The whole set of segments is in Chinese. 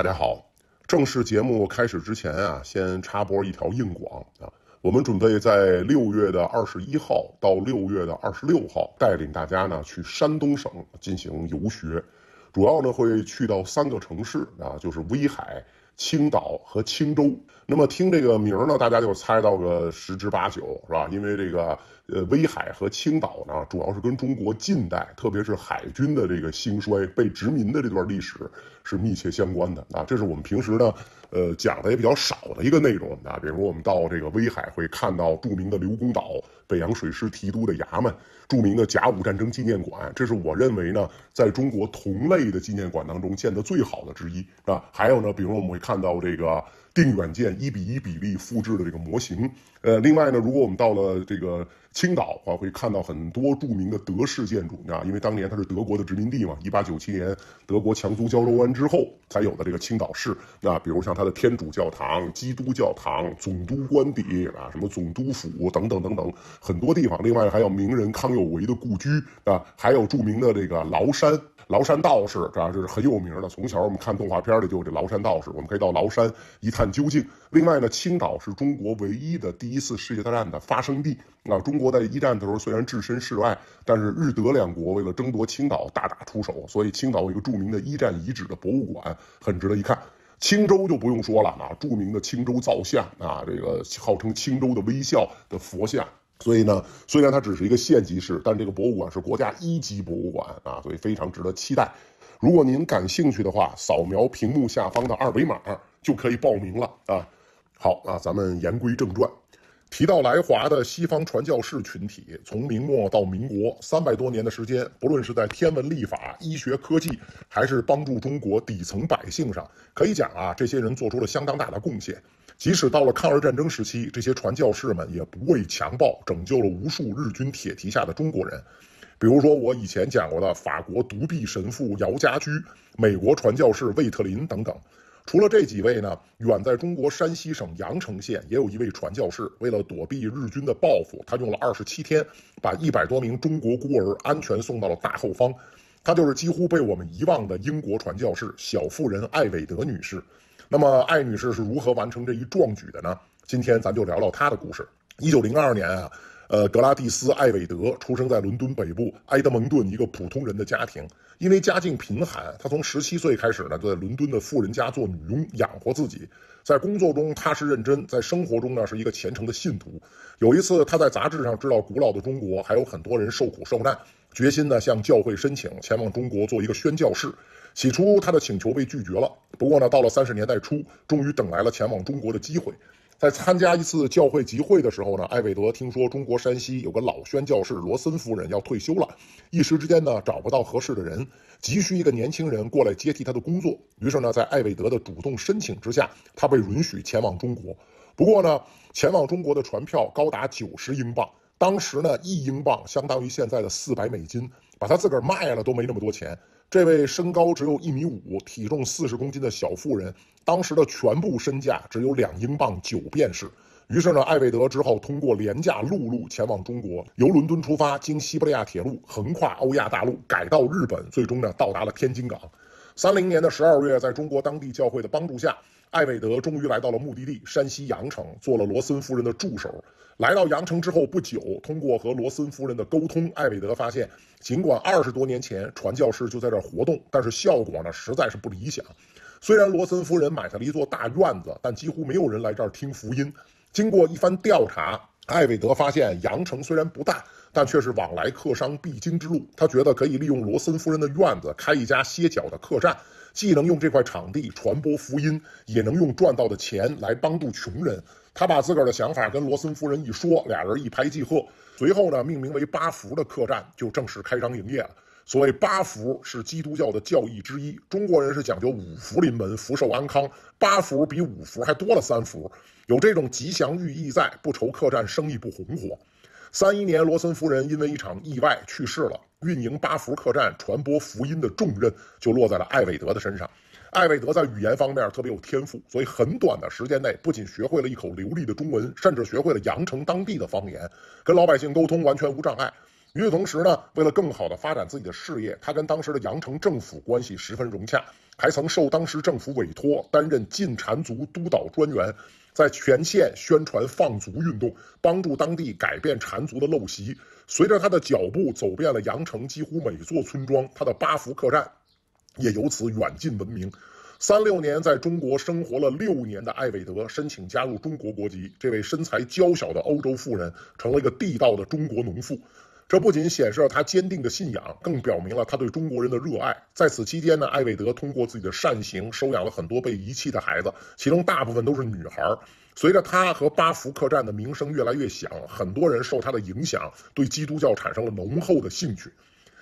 大家好，正式节目开始之前啊，先插播一条硬广啊。我们准备在六月的二十一号到六月的二十六号，带领大家呢去山东省进行游学，主要呢会去到三个城市啊，就是威海。青岛和青州，那么听这个名儿呢，大家就猜到个十之八九，是吧？因为这个呃，威海和青岛呢，主要是跟中国近代，特别是海军的这个兴衰、被殖民的这段历史是密切相关的啊。这是我们平时呢。呃，讲的也比较少的一个内容啊，比如我们到这个威海会看到著名的刘公岛、北洋水师提督的衙门、著名的甲午战争纪念馆，这是我认为呢，在中国同类的纪念馆当中建的最好的之一啊。还有呢，比如我们会看到这个。定软件一比一比例复制的这个模型，呃，另外呢，如果我们到了这个青岛话，会看到很多著名的德式建筑啊，因为当年它是德国的殖民地嘛。一八九七年德国强租胶州湾之后才有的这个青岛市，那比如像它的天主教堂、基督教堂、总督官邸啊，什么总督府等等等等很多地方。另外还有名人康有为的故居啊，还有著名的这个崂山。崂山道士，这这是很有名的。从小我们看动画片里就有这崂山道士，我们可以到崂山一探究竟。另外呢，青岛是中国唯一的第一次世界大战的发生地。啊，中国在一战的时候虽然置身事外，但是日德两国为了争夺青岛大打出手，所以青岛有一个著名的一战遗址的博物馆，很值得一看。青州就不用说了啊，著名的青州造像啊，这个号称青州的微笑的佛像。所以呢，虽然它只是一个县级市，但这个博物馆是国家一级博物馆啊，所以非常值得期待。如果您感兴趣的话，扫描屏幕下方的二维码就可以报名了啊。好啊，咱们言归正传。提到来华的西方传教士群体，从明末到民国三百多年的时间，不论是在天文历法、医学科技，还是帮助中国底层百姓上，可以讲啊，这些人做出了相当大的贡献。即使到了抗日战争时期，这些传教士们也不畏强暴，拯救了无数日军铁蹄下的中国人。比如说我以前讲过的法国独臂神父姚家驹、美国传教士魏特林等等。除了这几位呢，远在中国山西省阳城县也有一位传教士，为了躲避日军的报复，他用了二十七天，把一百多名中国孤儿安全送到了大后方。他就是几乎被我们遗忘的英国传教士小妇人艾韦德女士。那么艾女士是如何完成这一壮举的呢？今天咱就聊聊她的故事。一九零二年啊。呃，格拉蒂斯·艾韦德出生在伦敦北部埃德蒙顿一个普通人的家庭，因为家境贫寒，他从十七岁开始呢就在伦敦的富人家做女佣养活自己。在工作中踏实认真，在生活中呢是一个虔诚的信徒。有一次，他在杂志上知道古老的中国还有很多人受苦受难，决心呢向教会申请前往中国做一个宣教士。起初他的请求被拒绝了，不过呢到了三十年代初，终于等来了前往中国的机会。在参加一次教会集会的时候呢，艾维德听说中国山西有个老宣教士罗森夫人要退休了，一时之间呢找不到合适的人，急需一个年轻人过来接替他的工作。于是呢，在艾维德的主动申请之下，他被允许前往中国。不过呢，前往中国的船票高达九十英镑，当时呢一英镑相当于现在的四百美金。把他自个儿卖了都没那么多钱。这位身高只有一米五、体重四十公斤的小妇人，当时的全部身价只有两英镑九便士。于是呢，艾维德只好通过廉价陆路前往中国，由伦敦出发，经西伯利亚铁路横跨欧亚大陆，改道日本，最终呢到达了天津港。三零年的十二月，在中国当地教会的帮助下。艾伟德终于来到了目的地山西阳城，做了罗森夫人的助手。来到阳城之后不久，通过和罗森夫人的沟通，艾伟德发现，尽管二十多年前传教士就在这儿活动，但是效果呢实在是不理想。虽然罗森夫人买下了一座大院子，但几乎没有人来这儿听福音。经过一番调查，艾伟德发现阳城虽然不大，但却是往来客商必经之路。他觉得可以利用罗森夫人的院子开一家歇脚的客栈。既能用这块场地传播福音，也能用赚到的钱来帮助穷人。他把自个儿的想法跟罗森夫人一说，俩人一拍即合。随后呢，命名为八福的客栈就正式开张营业了。所谓八福是基督教的教义之一，中国人是讲究五福临门，福寿安康。八福比五福还多了三福，有这种吉祥寓意在，不愁客栈生意不红火。三一年，罗森夫人因为一场意外去世了，运营巴福客栈、传播福音的重任就落在了艾韦德的身上。艾韦德在语言方面特别有天赋，所以很短的时间内不仅学会了一口流利的中文，甚至学会了羊城当地的方言，跟老百姓沟通完全无障碍。与此同时呢，为了更好的发展自己的事业，他跟当时的羊城政府关系十分融洽。还曾受当时政府委托担任禁缠足督导专员，在全县宣传放足运动，帮助当地改变缠足的陋习。随着他的脚步走遍了羊城几乎每座村庄，他的八福客栈也由此远近闻名。三六年，在中国生活了六年的艾韦德申请加入中国国籍，这位身材娇小的欧洲妇人成了一个地道的中国农妇。这不仅显示了他坚定的信仰，更表明了他对中国人的热爱。在此期间呢，艾维德通过自己的善行，收养了很多被遗弃的孩子，其中大部分都是女孩。随着他和巴福客栈的名声越来越响，很多人受他的影响，对基督教产生了浓厚的兴趣。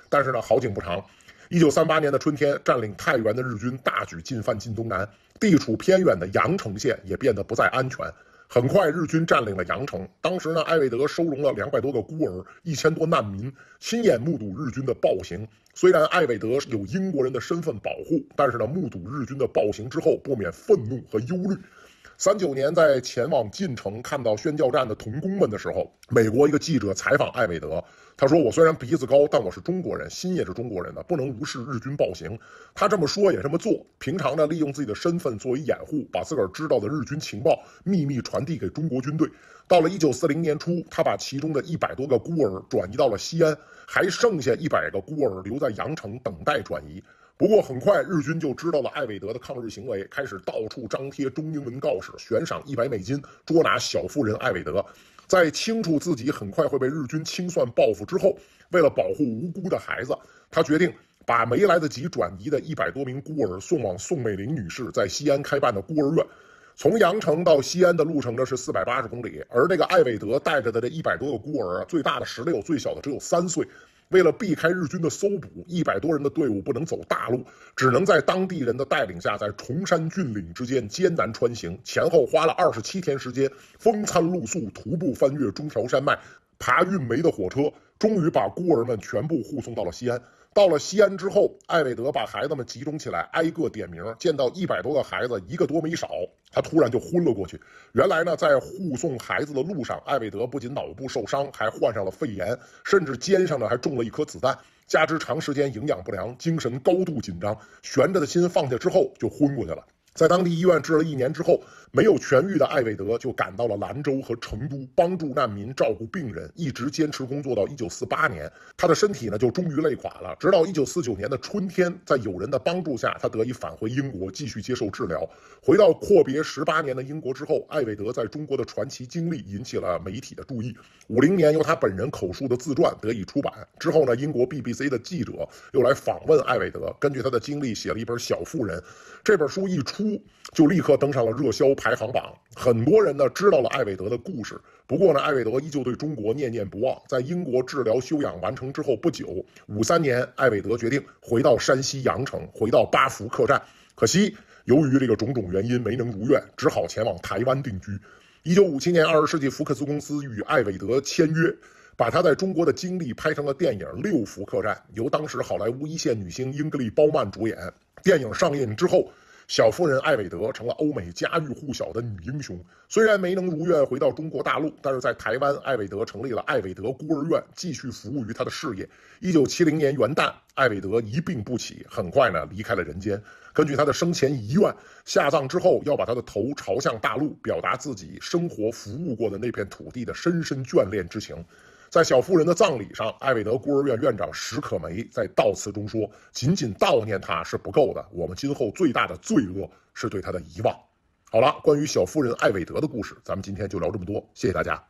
但是呢，好景不长，一九三八年的春天，占领太原的日军大举进犯晋东南，地处偏远的阳城县也变得不再安全。很快，日军占领了阳城。当时呢，艾伟德收容了两百多个孤儿、一千多难民，亲眼目睹日军的暴行。虽然艾伟德有英国人的身份保护，但是呢，目睹日军的暴行之后，不免愤怒和忧虑。三九年，在前往晋城看到宣教站的童工们的时候，美国一个记者采访艾韦德，他说：“我虽然鼻子高，但我是中国人，心也是中国人的，不能无视日军暴行。”他这么说也这么做，平常呢，利用自己的身份作为掩护，把自个儿知道的日军情报秘密传递给中国军队。到了一九四零年初，他把其中的一百多个孤儿转移到了西安，还剩下一百个孤儿留在阳城等待转移。不过很快，日军就知道了艾伟德的抗日行为，开始到处张贴中英文告示，悬赏一百美金捉拿小妇人艾伟德。在清楚自己很快会被日军清算报复之后，为了保护无辜的孩子，他决定把没来得及转移的一百多名孤儿送往宋美龄女士在西安开办的孤儿院。从阳城到西安的路程呢是四百八十公里，而这个艾伟德带着的这一百多个孤儿最大的十六，最小的只有三岁。为了避开日军的搜捕，一百多人的队伍不能走大路，只能在当地人的带领下，在崇山峻岭之间艰难穿行，前后花了二十七天时间，风餐露宿，徒步翻越中条山脉。爬运煤的火车，终于把孤儿们全部护送到了西安。到了西安之后，艾伟德把孩子们集中起来，挨个点名。见到一百多个孩子，一个多没少，他突然就昏了过去。原来呢，在护送孩子的路上，艾伟德不仅脑部受伤，还患上了肺炎，甚至肩上呢还中了一颗子弹，加之长时间营养不良，精神高度紧张，悬着的心放下之后就昏过去了。在当地医院治了一年之后。没有痊愈的艾维德就赶到了兰州和成都，帮助难民照顾病人，一直坚持工作到一九四八年，他的身体呢就终于累垮了。直到一九四九年的春天，在友人的帮助下，他得以返回英国继续接受治疗。回到阔别十八年的英国之后，艾维德在中国的传奇经历引起了媒体的注意。五零年，由他本人口述的自传得以出版。之后呢，英国 BBC 的记者又来访问艾维德，根据他的经历写了一本《小妇人》。这本书一出，就立刻登上了热销。排行榜，很多人呢知道了艾维德的故事。不过呢，艾维德依旧对中国念念不忘。在英国治疗修养完成之后不久，五三年，艾维德决定回到山西阳城，回到八福客栈。可惜，由于这个种种原因，没能如愿，只好前往台湾定居。一九五七年，二十世纪福克斯公司与艾维德签约，把他在中国的经历拍成了电影《六福客栈》，由当时好莱坞一线女星英格丽·褒曼主演。电影上映之后。小夫人艾伟德成了欧美家喻户晓的女英雄，虽然没能如愿回到中国大陆，但是在台湾，艾伟德成立了艾伟德孤儿院，继续服务于他的事业。一九七零年元旦，艾伟德一病不起，很快呢离开了人间。根据他的生前遗愿，下葬之后要把他的头朝向大陆，表达自己生活服务过的那片土地的深深眷恋之情。在小夫人的葬礼上，艾维德孤儿院院长史可梅在悼词中说：“仅仅悼念他是不够的，我们今后最大的罪恶是对他的遗忘。”好了，关于小夫人艾维德的故事，咱们今天就聊这么多，谢谢大家。